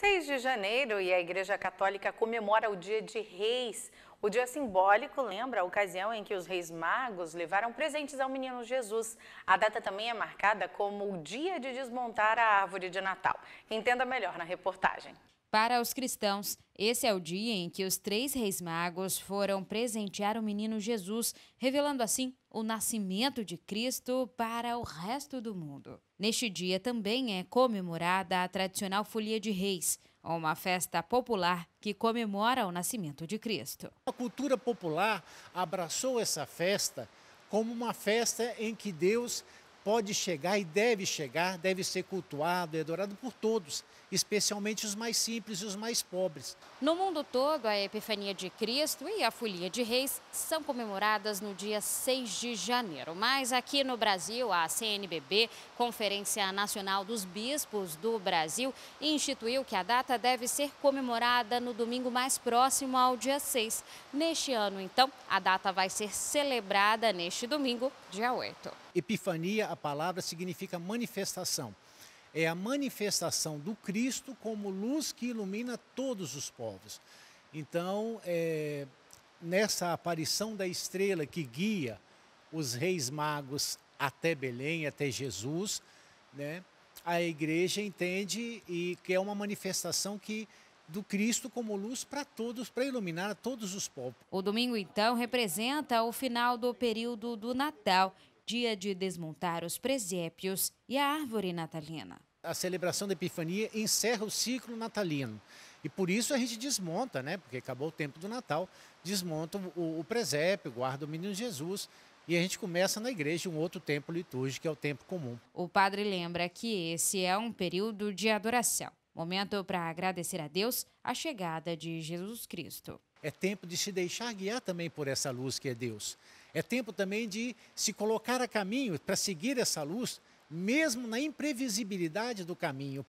6 de janeiro e a Igreja Católica comemora o Dia de Reis. O dia simbólico lembra a ocasião em que os reis magos levaram presentes ao menino Jesus. A data também é marcada como o dia de desmontar a árvore de Natal. Entenda melhor na reportagem. Para os cristãos, esse é o dia em que os três reis magos foram presentear o menino Jesus, revelando assim o nascimento de Cristo para o resto do mundo. Neste dia também é comemorada a tradicional Folia de Reis, uma festa popular que comemora o nascimento de Cristo. A cultura popular abraçou essa festa como uma festa em que Deus pode chegar e deve chegar, deve ser cultuado e adorado por todos, especialmente os mais simples e os mais pobres. No mundo todo, a Epifania de Cristo e a Folia de Reis são comemoradas no dia 6 de janeiro. Mas aqui no Brasil, a CNBB, Conferência Nacional dos Bispos do Brasil, instituiu que a data deve ser comemorada no domingo mais próximo ao dia 6. Neste ano, então, a data vai ser celebrada neste domingo, dia 8. Epifania a palavra significa manifestação. É a manifestação do Cristo como luz que ilumina todos os povos. Então, é, nessa aparição da estrela que guia os reis magos até Belém, até Jesus, né, a igreja entende e que é uma manifestação que do Cristo como luz para todos, para iluminar todos os povos. O domingo então representa o final do período do Natal dia de desmontar os presépios e a árvore natalina. A celebração da Epifania encerra o ciclo natalino. E por isso a gente desmonta, né? Porque acabou o tempo do Natal, desmonta o, o presépio, guarda o menino Jesus e a gente começa na igreja um outro tempo litúrgico, que é o tempo comum. O padre lembra que esse é um período de adoração, momento para agradecer a Deus a chegada de Jesus Cristo. É tempo de se deixar guiar também por essa luz que é Deus. É tempo também de se colocar a caminho para seguir essa luz, mesmo na imprevisibilidade do caminho.